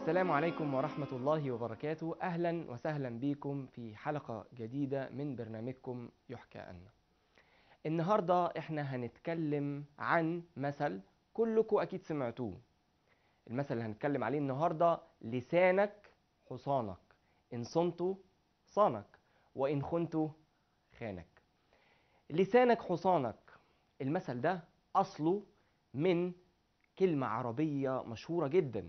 السلام عليكم ورحمة الله وبركاته أهلا وسهلا بكم في حلقة جديدة من برنامجكم يحكى أن النهاردة احنا هنتكلم عن مثل كلكم أكيد سمعتوه المثل اللي هنتكلم عليه النهاردة لسانك حصانك إن صنته صانك وإن خنته خانك لسانك حصانك المثل ده أصله من كلمة عربية مشهورة جدا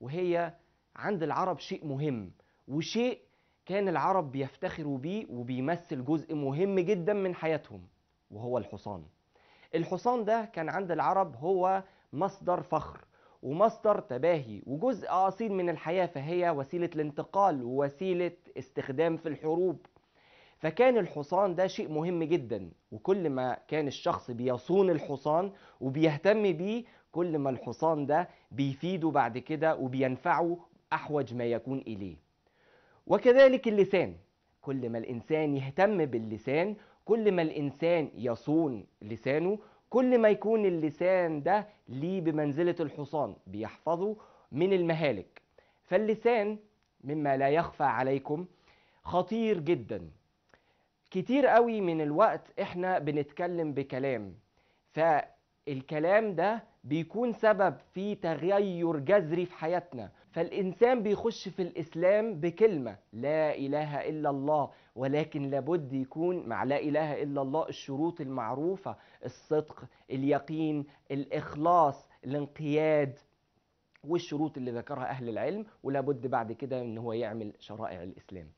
وهي عند العرب شيء مهم وشيء كان العرب بيفتخروا بيه وبيمثل جزء مهم جدا من حياتهم وهو الحصان الحصان ده كان عند العرب هو مصدر فخر ومصدر تباهي وجزء أصيل من الحياة فهي وسيلة الانتقال ووسيلة استخدام في الحروب فكان الحصان ده شيء مهم جدا وكل ما كان الشخص بيصون الحصان وبيهتم بيه كل ما الحصان ده بيفيده بعد كده وبينفعه أحوج ما يكون إليه وكذلك اللسان كل ما الإنسان يهتم باللسان كل ما الإنسان يصون لسانه كل ما يكون اللسان ده ليه بمنزلة الحصان بيحفظه من المهالك فاللسان مما لا يخفى عليكم خطير جدا كتير قوي من الوقت احنا بنتكلم بكلام فالكلام ده بيكون سبب في تغير جذري في حياتنا فالإنسان بيخش في الإسلام بكلمة لا إله إلا الله ولكن لابد يكون مع لا إله إلا الله الشروط المعروفة الصدق اليقين الإخلاص الانقياد والشروط اللي ذكرها أهل العلم ولابد بعد كده إن هو يعمل شرائع الإسلام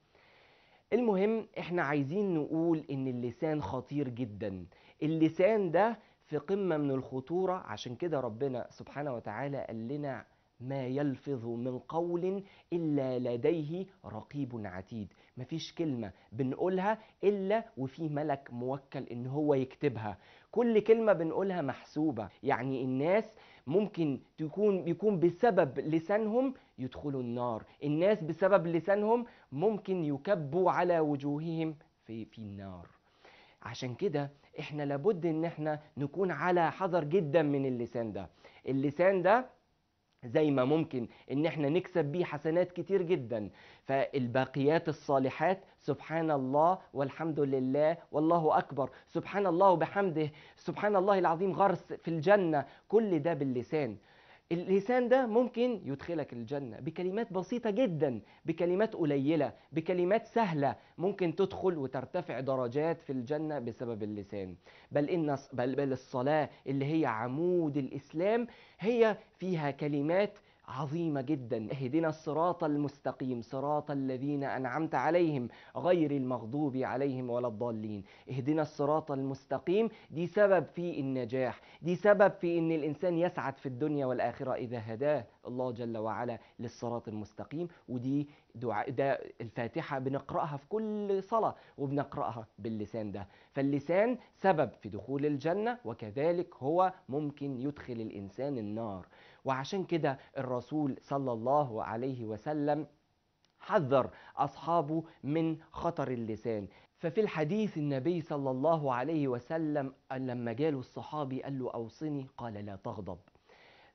المهم احنا عايزين نقول ان اللسان خطير جدا اللسان ده في قمة من الخطورة عشان كده ربنا سبحانه وتعالى قال لنا ما يلفظ من قول إلا لديه رقيب عتيد مفيش كلمة بنقولها إلا وفي ملك موكل إن هو يكتبها كل كلمة بنقولها محسوبة يعني الناس ممكن تكون يكون بسبب لسانهم يدخلوا النار الناس بسبب لسانهم ممكن يكبوا على وجوههم في, في النار عشان كده احنا لابد ان احنا نكون على حذر جدا من اللسان ده اللسان ده زي ما ممكن ان احنا نكسب بيه حسنات كتير جدا فالباقيات الصالحات سبحان الله والحمد لله والله اكبر سبحان الله وبحمده سبحان الله العظيم غرس في الجنه كل ده باللسان اللسان ده ممكن يدخلك الجنة بكلمات بسيطة جدا بكلمات قليلة بكلمات سهلة ممكن تدخل وترتفع درجات في الجنة بسبب اللسان بل, إن بل, بل الصلاة اللي هي عمود الإسلام هي فيها كلمات عظيمة جدا اهدنا الصراط المستقيم صراط الذين أنعمت عليهم غير المغضوب عليهم ولا الضالين اهدنا الصراط المستقيم دي سبب في النجاح دي سبب في أن الإنسان يسعد في الدنيا والآخرة إذا هداه الله جل وعلا للصراط المستقيم ودي دعاء ده الفاتحة بنقرأها في كل صلاة وبنقرأها باللسان ده فاللسان سبب في دخول الجنة وكذلك هو ممكن يدخل الإنسان النار وعشان كده الرسول صلى الله عليه وسلم حذر أصحابه من خطر اللسان ففي الحديث النبي صلى الله عليه وسلم لما جاله الصحابي قال له أوصني قال لا تغضب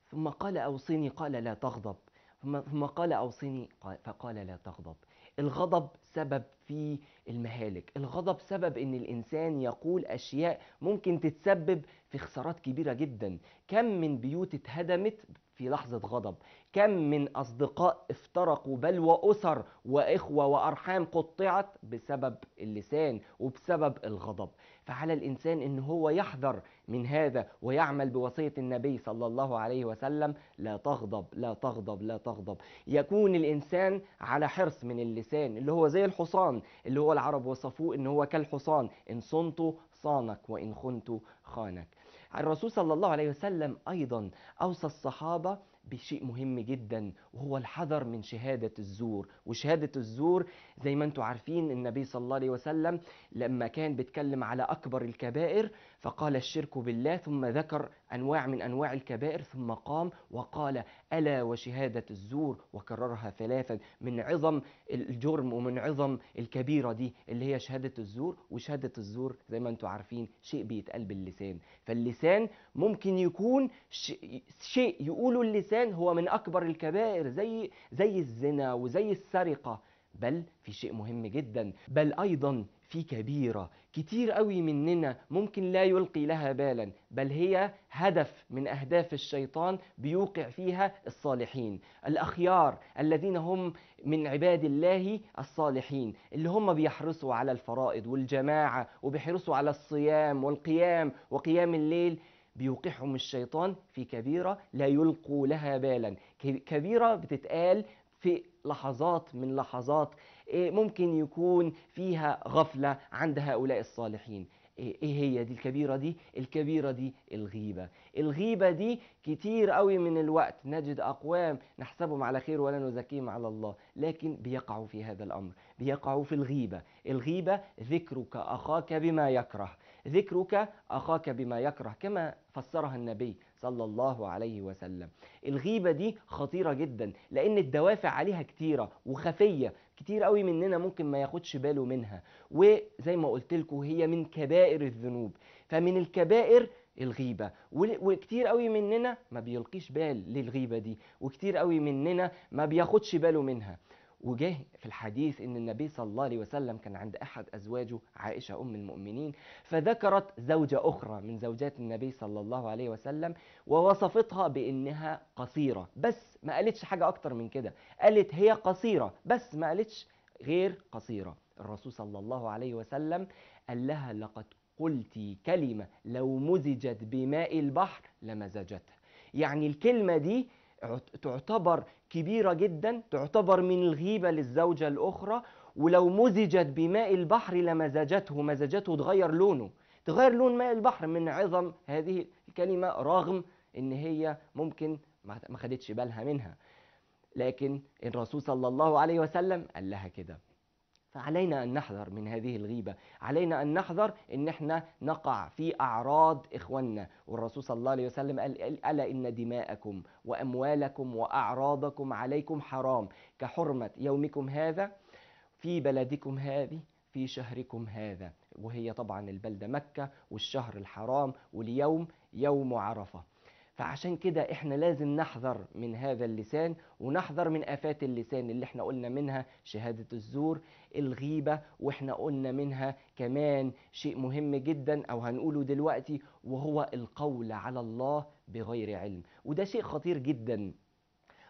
ثم قال أوصني قال لا تغضب ثم قال أوصني فقال لا تغضب الغضب سبب في المهالك الغضب سبب ان الانسان يقول اشياء ممكن تتسبب في خسارات كبيره جدا كم من بيوت اتهدمت في لحظة غضب كم من أصدقاء افترقوا بل وأسر وإخوة وأرحام قطعت بسبب اللسان وبسبب الغضب فعلى الإنسان أن هو يحذر من هذا ويعمل بوصية النبي صلى الله عليه وسلم لا تغضب لا تغضب لا تغضب يكون الإنسان على حرص من اللسان اللي هو زي الحصان اللي هو العرب وصفوه أن هو كالحصان إن صنته صانك وإن خنت خانك الرسول صلى الله عليه وسلم أيضا أوصى الصحابة بشيء مهم جدا وهو الحذر من شهادة الزور وشهادة الزور زي ما انتم عارفين النبي صلى الله عليه وسلم لما كان بيتكلم على أكبر الكبائر فقال الشرك بالله ثم ذكر أنواع من أنواع الكبائر ثم قام وقال ألا وشهادة الزور وكررها ثلاثا من عظم الجرم ومن عظم الكبيرة دي اللي هي شهادة الزور وشهادة الزور زي ما انتم عارفين شيء بيتقال باللسان فاللسان ممكن يكون شيء يقوله اللسان هو من أكبر الكبائر زي زي الزنا وزي السرقة بل في شيء مهم جدا بل أيضا في كبيرة كتير قوي مننا ممكن لا يلقي لها بالا بل هي هدف من أهداف الشيطان بيوقع فيها الصالحين الأخيار الذين هم من عباد الله الصالحين اللي هم بيحرصوا على الفرائض والجماعة وبيحرصوا على الصيام والقيام وقيام الليل بيوقعهم الشيطان في كبيرة لا يلقوا لها بالا كبيرة بتتقال في لحظات من لحظات إيه ممكن يكون فيها غفلة عند هؤلاء الصالحين إيه،, ايه هي دي الكبيرة دي؟ الكبيرة دي الغيبة الغيبة دي كتير قوي من الوقت نجد أقوام نحسبهم على خير ولا نزكيهم على الله لكن بيقعوا في هذا الأمر يقع في الغيبة الغيبة ذكرك أخاك بما يكره ذكرك أخاك بما يكره كما فسرها النبي صلى الله عليه وسلم الغيبة دي خطيرة جدا لأن الدوافع عليها كتيرة وخفية كتير قوي مننا ممكن ما ياخدش باله منها وزي ما قلت لكم هي من كبائر الذنوب فمن الكبائر الغيبة وكتير قوي مننا ما بيلقيش بال للغيبة دي وكتير قوي مننا ما بياخدش باله منها وجاه في الحديث ان النبي صلى الله عليه وسلم كان عند احد ازواجه عائشه ام المؤمنين فذكرت زوجه اخرى من زوجات النبي صلى الله عليه وسلم ووصفتها بانها قصيره بس ما قالتش حاجه اكتر من كده قالت هي قصيره بس ما قالتش غير قصيره الرسول صلى الله عليه وسلم قال لها لقد قلت كلمه لو مزجت بماء البحر لمزجتها يعني الكلمه دي تعتبر كبيرة جدا تعتبر من الغيبة للزوجة الأخرى ولو مزجت بماء البحر لمزجته مزجته تغير لونه تغير لون ماء البحر من عظم هذه الكلمة رغم ان هي ممكن ما خدتش بالها منها لكن الرسول صلى الله عليه وسلم قال لها كده فعلينا أن نحذر من هذه الغيبة علينا أن نحذر أن احنا نقع في أعراض إخواننا والرسول صلى الله عليه وسلم قال ألا إن دماءكم وأموالكم وأعراضكم عليكم حرام كحرمة يومكم هذا في بلدكم هذه في شهركم هذا وهي طبعا البلدة مكة والشهر الحرام واليوم يوم عرفة فعشان كده احنا لازم نحذر من هذا اللسان ونحذر من آفات اللسان اللي احنا قلنا منها شهادة الزور الغيبة واحنا قلنا منها كمان شيء مهم جدا او هنقوله دلوقتي وهو القول على الله بغير علم وده شيء خطير جدا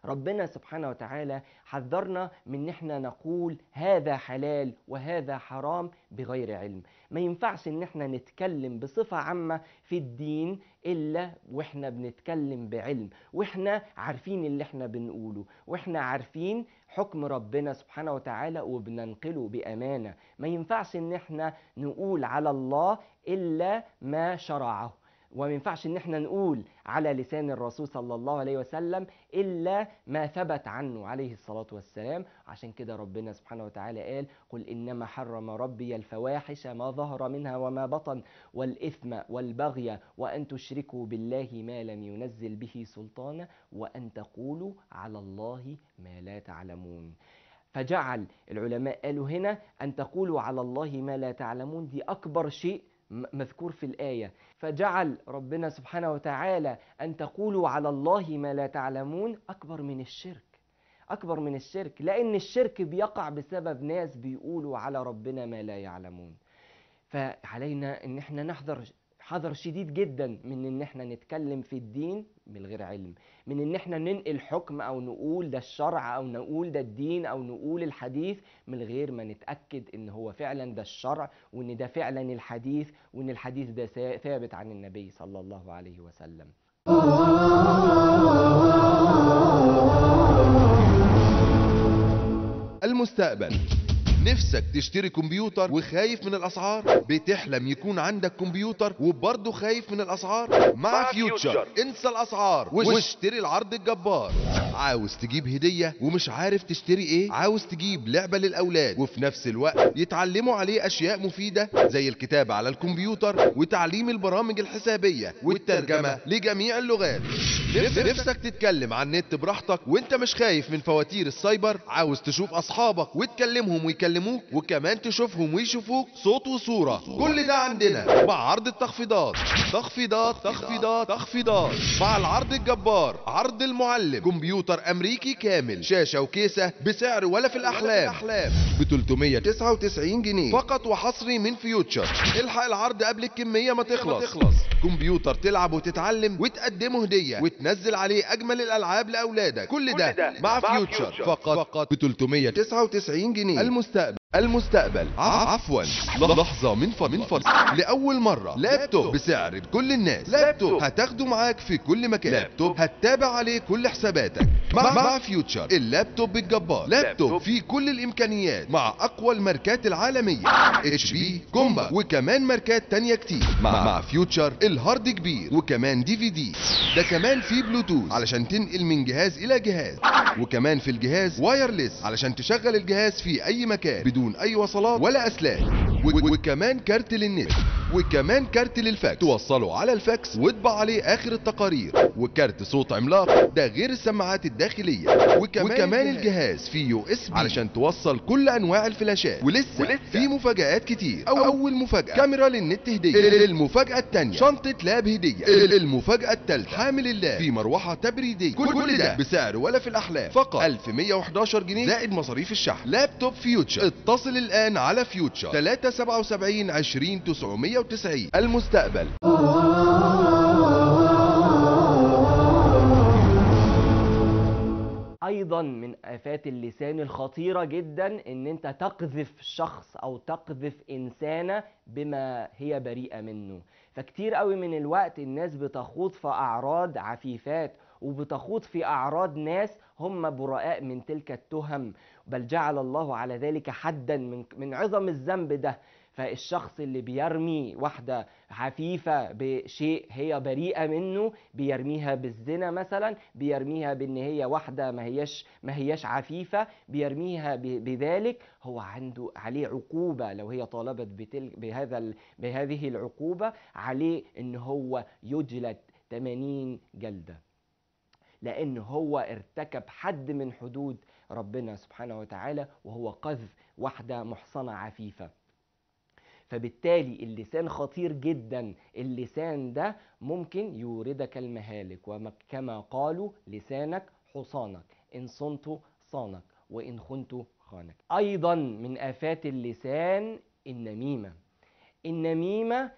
ربنا سبحانه وتعالى حذرنا من ان احنا نقول هذا حلال وهذا حرام بغير علم ما ينفعش ان احنا نتكلم بصفه عامه في الدين الا واحنا بنتكلم بعلم واحنا عارفين اللي احنا بنقوله واحنا عارفين حكم ربنا سبحانه وتعالى وبننقله بامانه ما ينفعش ان احنا نقول على الله الا ما شرعه وما ينفعش ان احنا نقول على لسان الرسول صلى الله عليه وسلم الا ما ثبت عنه عليه الصلاه والسلام عشان كده ربنا سبحانه وتعالى قال قل انما حرم ربي الفواحش ما ظهر منها وما بطن والاثم والبغي وان تشركوا بالله ما لم ينزل به سلطانا وان تقولوا على الله ما لا تعلمون فجعل العلماء قالوا هنا ان تقولوا على الله ما لا تعلمون دي اكبر شيء مذكور في الآية فجعل ربنا سبحانه وتعالى أن تقولوا على الله ما لا تعلمون أكبر من الشرك أكبر من الشرك لأن الشرك بيقع بسبب ناس بيقولوا على ربنا ما لا يعلمون فعلينا أن احنا نحذر حذر شديد جدا من ان احنا نتكلم في الدين من غير علم من ان احنا ننقل حكم او نقول ده الشرع او نقول ده الدين او نقول الحديث من غير ما نتاكد ان هو فعلا ده الشرع وان ده فعلا الحديث وان الحديث ده ثابت عن النبي صلى الله عليه وسلم المستقبل نفسك تشتري كمبيوتر وخايف من الاسعار بتحلم يكون عندك كمبيوتر وبرضه خايف من الاسعار مع فيوتشر انسى الاسعار واشتري العرض الجبار عاوز تجيب هديه ومش عارف تشتري ايه عاوز تجيب لعبه للاولاد وفي نفس الوقت يتعلموا عليه اشياء مفيده زي الكتابه على الكمبيوتر وتعليم البرامج الحسابيه والترجمه لجميع اللغات نفسك تتكلم عن النت براحتك وانت مش خايف من فواتير السايبر عاوز تشوف اصحابك وتكلمهم ويكلمهم يكلموك وكمان تشوفهم ويشوفوك صوت وصورة كل ده عندنا مع عرض التخفيضات تخفيضات تخفيضات تخفيضات مع العرض الجبار عرض المعلم كمبيوتر امريكي كامل شاشة وكيسة بسعر ولا في الاحلام ب 399 جنيه فقط وحصري من فيوتشر الحق العرض قبل الكمية ما تخلص كمبيوتر تلعب وتتعلم وتقدمه هدية وتنزل عليه اجمل الالعاب لاولادك كل ده مع فيوتشر فقط ب 399 جنيه المستقبل that المستقبل عفوا لحظة من من فرصة لأول مرة لابتوب بسعر كل الناس لابتوب هتاخده معاك في كل مكان لابتوب هتتابع عليه كل حساباتك مع, مع فيوتشر اللابتوب الجبار لابتوب فيه كل الإمكانيات مع أقوى الماركات العالمية اتش بي كومبا وكمان ماركات تانية كتير مع, مع فيوتشر الهارد كبير وكمان دي في دي ده كمان فيه بلوتوث علشان تنقل من جهاز إلى جهاز وكمان في الجهاز وايرلس علشان تشغل الجهاز في أي مكان بدون بدون أي أيوة وصلات ولا أسلاك وكمان كارت للنت وكمان كارت للفاكس توصله على الفاكس واطبع عليه اخر التقارير وكارت صوت عملاق ده غير السماعات الداخليه وكمان, وكمان الجهاز فيه يو اس بي علشان توصل كل انواع الفلاشات ولسه, ولسه في مفاجات كتير أو اول مفاجاه كاميرا للنت هديه المفاجاه الثانيه شنطه لاب هديه المفاجاه الثالثه حامل اللاب في مروحه تبريديه كل, كل ده بسعر ولا في الاحلام فقط 1111 جنيه زائد مصاريف الشحن لابتوب فيوتشر اتصل الان على فيوتشر 3 77 20 990 المستقبل ايضا من افات اللسان الخطيره جدا ان انت تقذف شخص او تقذف انسانه بما هي بريئه منه فكتير قوي من الوقت الناس بتخوض في اعراض عفيفات وبتخوض في اعراض ناس هم براء من تلك التهم بل جعل الله على ذلك حدا من من عظم الذنب ده فالشخص اللي بيرمي واحدة عفيفة بشيء هي بريئة منه بيرميها بالزنا مثلا بيرميها بان هي واحدة ما هيش ما هيش عفيفة بيرميها بذلك هو عنده عليه عقوبة لو هي طالبت بهذا بهذه العقوبة عليه ان هو يجلد 80 جلده لأن هو ارتكب حد من حدود ربنا سبحانه وتعالى وهو قذف واحدة محصنة عفيفة فبالتالي اللسان خطير جدا اللسان ده ممكن يوردك المهالك وكما قالوا لسانك حصانك إن صنت صانك وإن خنت خانك أيضا من آفات اللسان النميمة النميمة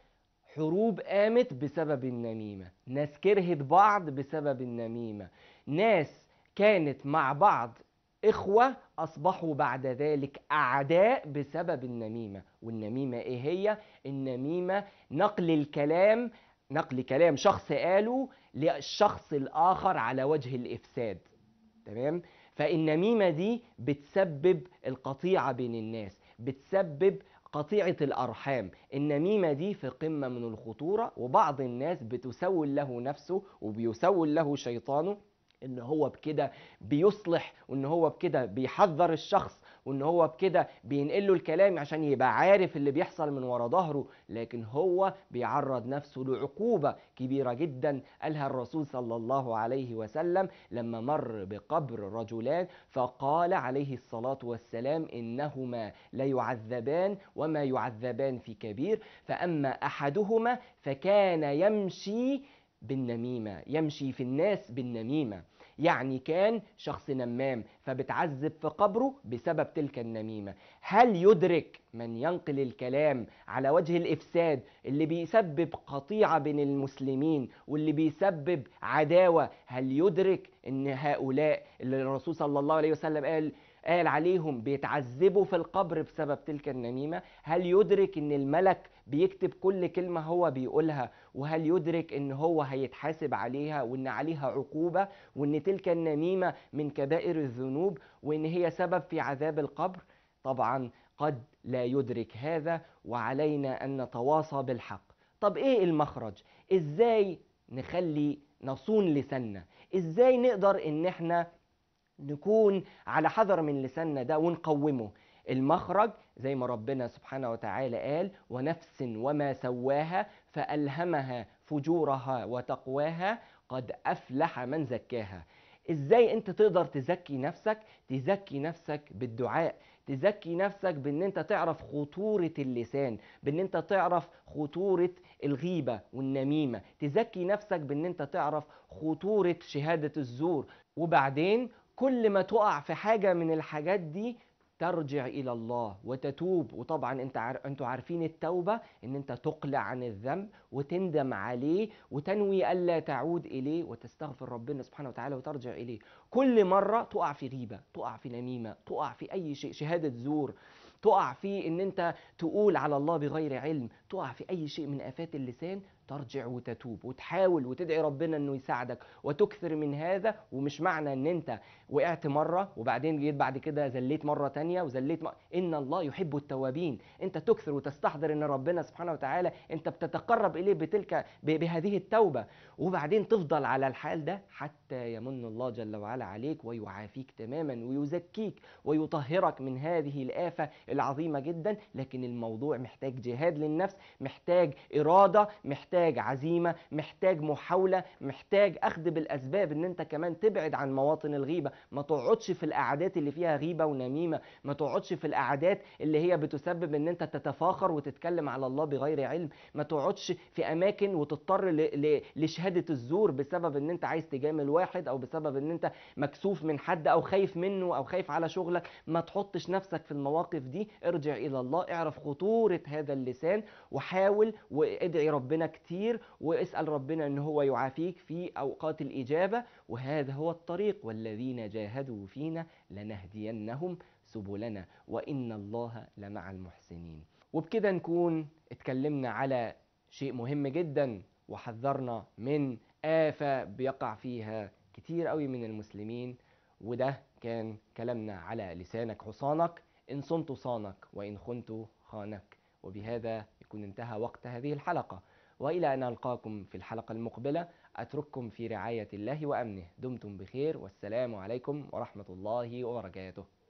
حروب قامت بسبب النميمة ناس كرهت بعض بسبب النميمة ناس كانت مع بعض إخوة أصبحوا بعد ذلك أعداء بسبب النميمة والنميمة إيه هي؟ النميمة نقل الكلام نقل كلام شخص قاله للشخص الآخر على وجه الإفساد تمام؟ فالنميمة دي بتسبب القطيعة بين الناس بتسبب قطيعة الأرحام النميمة دي في قمة من الخطورة وبعض الناس بتسول له نفسه وبيسول له شيطانه ان هو بكده بيصلح وان هو بكده بيحذر الشخص وان هو بكده بينقل له الكلام عشان يبقى عارف اللي بيحصل من ورا ظهره لكن هو بيعرض نفسه لعقوبه كبيره جدا قالها الرسول صلى الله عليه وسلم لما مر بقبر رجلان فقال عليه الصلاه والسلام انهما ليعذبان وما يعذبان في كبير فاما احدهما فكان يمشي بالنميمة يمشي في الناس بالنميمة يعني كان شخص نمام فبتعذب في قبره بسبب تلك النميمة هل يدرك من ينقل الكلام على وجه الإفساد اللي بيسبب قطيعة بين المسلمين واللي بيسبب عداوة هل يدرك أن هؤلاء اللي الرسول صلى الله عليه وسلم قال قال عليهم بيتعذبوا في القبر بسبب تلك النميمة هل يدرك ان الملك بيكتب كل كلمة هو بيقولها وهل يدرك ان هو هيتحاسب عليها وان عليها عقوبة وان تلك النميمة من كبائر الذنوب الذنوب وإن هي سبب في عذاب القبر طبعا قد لا يدرك هذا وعلينا أن نتواصى بالحق طب إيه المخرج؟ إزاي نخلي نصون لساننا؟ إزاي نقدر إن إحنا نكون على حذر من لساننا ده ونقومه؟ المخرج زي ما ربنا سبحانه وتعالى قال ونفس وما سواها فألهمها فجورها وتقواها قد أفلح من زكاها ازاي انت تقدر تزكي نفسك تزكي نفسك بالدعاء تزكي نفسك بان انت تعرف خطورة اللسان بان انت تعرف خطورة الغيبة والنميمة تزكي نفسك بان انت تعرف خطورة شهادة الزور وبعدين كل ما تقع في حاجة من الحاجات دي ترجع الى الله وتتوب وطبعا انت عار... انتوا عارفين التوبه ان انت تقلع عن الذنب وتندم عليه وتنوي الا تعود اليه وتستغفر ربنا سبحانه وتعالى وترجع اليه كل مره تقع في غيبه تقع في نميمه تقع في اي شيء شهاده زور تقع في ان انت تقول على الله بغير علم تقع في أي شيء من آفات اللسان ترجع وتتوب وتحاول وتدعي ربنا أنه يساعدك وتكثر من هذا ومش معنى أن أنت وقعت مرة وبعدين جيت بعد كده زليت مرة تانية وزليت م... إن الله يحب التوابين أنت تكثر وتستحضر أن ربنا سبحانه وتعالى أنت بتتقرب إليه بتلك ب... بهذه التوبة وبعدين تفضل على الحال ده حتى يمن الله جل وعلا عليك ويعافيك تماما ويزكيك ويطهرك من هذه الآفة العظيمة جدا لكن الموضوع محتاج جهاد للنفس محتاج اراده محتاج عزيمه محتاج محاوله محتاج اخذ بالاسباب ان انت كمان تبعد عن مواطن الغيبه ما تقعدش في القعدات اللي فيها غيبه ونميمه ما تقعدش في القعدات اللي هي بتسبب ان انت تتفاخر وتتكلم على الله بغير علم ما تقعدش في اماكن وتضطر لشهاده الزور بسبب ان انت عايز تجامل واحد او بسبب ان انت مكسوف من حد او خايف منه او خايف على شغلك ما تحطش نفسك في المواقف دي ارجع الى الله اعرف خطوره هذا اللسان وحاول وادعي ربنا كتير واسأل ربنا ان هو يعافيك في اوقات الاجابة وهذا هو الطريق والذين جاهدوا فينا لنهدينهم سبلنا وان الله لمع المحسنين وبكده نكون اتكلمنا على شيء مهم جدا وحذرنا من آفة بيقع فيها كتير قوي من المسلمين وده كان كلامنا على لسانك حصانك إن صنت صانك وإن خنت خانك وبهذا يكون انتهى وقت هذه الحلقة وإلى أن ألقاكم في الحلقة المقبلة أترككم في رعاية الله وأمنه دمتم بخير والسلام عليكم ورحمة الله وبركاته